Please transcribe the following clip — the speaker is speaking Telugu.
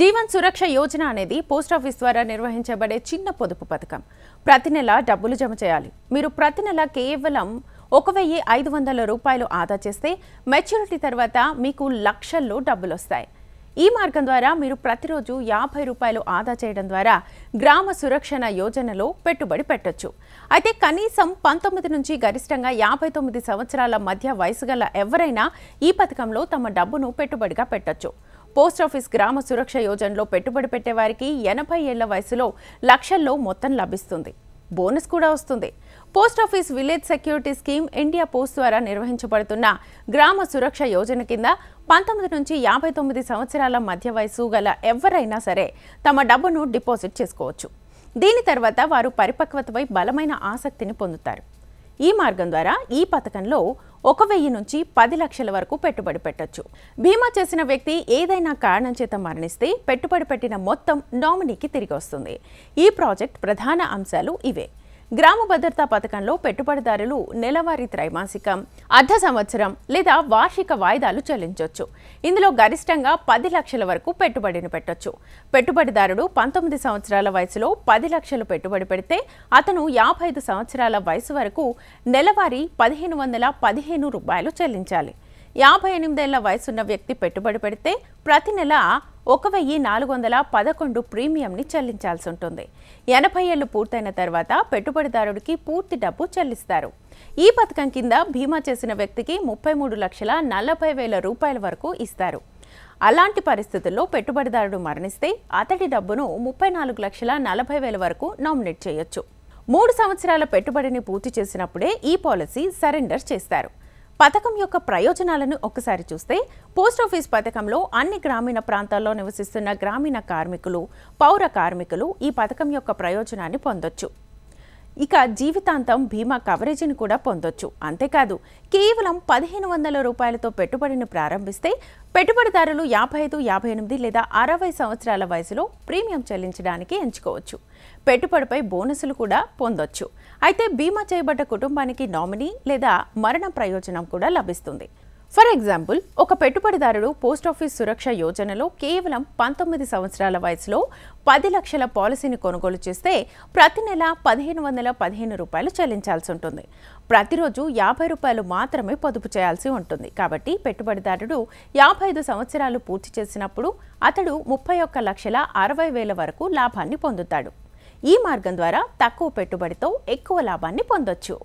జీవన్ సురక్ష యోజన అనేది పోస్టాఫీస్ ద్వారా నిర్వహించబడే చిన్న పొదుపు పథకం ప్రతి నెల డబ్బులు జమ చేయాలి మీరు ప్రతి నెల కేవలం ఒక వెయ్యి ఐదు వందల రూపాయలు ఆదా చేస్తే మెచ్యూరిటీ తర్వాత మీకు లక్షల్లో డబ్బులు వస్తాయి ఈ మార్గం ద్వారా మీరు ప్రతిరోజు యాభై రూపాయలు ఆదా చేయడం ద్వారా గ్రామ సురక్షణ యోజనలో పెట్టుబడి పెట్టొచ్చు అయితే కనీసం పంతొమ్మిది నుంచి గరిష్టంగా యాభై తొమ్మిది సంవత్సరాల మధ్య వయసు గల ఎవరైనా ఈ పథకంలో తమ డబ్బును పెట్టుబడిగా పెట్టొచ్చు పోస్టాఫీస్ గ్రామ సురక్ష యోజనలో పెట్టుబడి పెట్టేవారికి ఎనభై ఏళ్ల వయసులో లక్షల్లో మొత్తం లభిస్తుంది బోనస్ కూడా వస్తుంది post office village security scheme India post ద్వారా నిర్వహించబడుతున్న గ్రామ సురక్ష యోజన కింద పంతొమ్మిది నుంచి యాభై తొమ్మిది సంవత్సరాల మధ్య వయసు గల ఎవరైనా సరే తమ డబ్బును డిపాజిట్ చేసుకోవచ్చు దీని తర్వాత వారు పరిపక్వతపై బలమైన ఆసక్తిని పొందుతారు ఈ మార్గం ద్వారా ఈ పథకంలో ఒక వెయ్యి నుంచి పది లక్షల వరకు పెట్టుబడి పెట్టొచ్చు బీమా చేసిన వ్యక్తి ఏదైనా కారణం చేత మరణిస్తే పెట్టుబడి పెట్టిన మొత్తం నామినీకి తిరిగి వస్తుంది ఈ ప్రాజెక్ట్ ప్రధాన అంశాలు ఇవే గ్రామ భద్రతా పథకంలో పెట్టుబడిదారులు నెలవారీ త్రైమాసికం అర్ధ సంవత్సరం లేదా వార్షిక వాయిదాలు చెల్లించవచ్చు ఇందులో గరిష్టంగా పది లక్షల వరకు పెట్టుబడిని పెట్టొచ్చు పెట్టుబడిదారుడు పంతొమ్మిది సంవత్సరాల వయసులో పది లక్షలు పెట్టుబడి పెడితే అతను యాభై ఐదు సంవత్సరాల వయసు వరకు నెలవారీ పదిహేను వందల పదిహేను రూపాయలు చెల్లించాలి యాభై ఎనిమిదేళ్ల వయసున్న వ్యక్తి పెట్టుబడి పెడితే ప్రతి నెల ఒక వెయ్యి నాలుగు వందల పదకొండు ప్రీమియంని చెల్లించాల్సి ఉంటుంది ఎనభై ఏళ్ళు పూర్తయిన తర్వాత పెట్టుబడిదారుడికి పూర్తి డబ్బు చెల్లిస్తారు ఈ పథకం కింద బీమా చేసిన వ్యక్తికి ముప్పై మూడు లక్షల నలభై వేల రూపాయల వరకు ఇస్తారు అలాంటి పరిస్థితుల్లో పెట్టుబడిదారుడు మరణిస్తే అతడి డబ్బును ముప్పై నాలుగు లక్షల నలభై వేల వరకు నామినేట్ చేయొచ్చు మూడు సంవత్సరాల పెట్టుబడిని పూర్తి చేసినప్పుడే ఈ పాలసీ సరెండర్ చేస్తారు పథకం యొక్క ప్రయోజనాలను ఒకసారి చూస్తే పోస్ట్ ఆఫీస్ పథకంలో అన్ని గ్రామీణ ప్రాంతాల్లో నివసిస్తున్న గ్రామీణ కార్మికులు పౌర కార్మికులు ఈ పథకం యొక్క ప్రయోజనాన్ని పొందొచ్చు ఇక జీవితాంతం బీమా కవరేజీని కూడా పొందొచ్చు అంతేకాదు కేవలం పదిహేను వందల రూపాయలతో పెట్టుబడిని ప్రారంభిస్తే పెట్టుబడిదారులు యాభై ఐదు యాభై ఎనిమిది లేదా అరవై సంవత్సరాల వయసులో ప్రీమియం చెల్లించడానికి ఎంచుకోవచ్చు పెట్టుబడిపై బోనసులు కూడా పొందొచ్చు అయితే బీమా చేయబడ్డ కుటుంబానికి నామినీ లేదా మరణ ప్రయోజనం కూడా లభిస్తుంది ఫర్ ఎగ్జాంపుల్ ఒక పెట్టుబడిదారుడు పోస్టాఫీస్ సురక్ష యోజనలో కేవలం పంతొమ్మిది సంవత్సరాల వయసులో పది లక్షల పాలసీని కొనుగోలు చేస్తే ప్రతి నెల పదిహేను వందల పదిహేను రూపాయలు చెల్లించాల్సి ఉంటుంది ప్రతిరోజు యాభై రూపాయలు మాత్రమే పొదుపు చేయాల్సి ఉంటుంది కాబట్టి పెట్టుబడిదారుడు యాభై ఐదు సంవత్సరాలు పూర్తి చేసినప్పుడు అతడు ముప్పై ఒక్క లక్షల అరవై వేల వరకు లాభాన్ని పొందుతాడు ఈ మార్గం ద్వారా తక్కువ పెట్టుబడితో ఎక్కువ లాభాన్ని పొందొచ్చు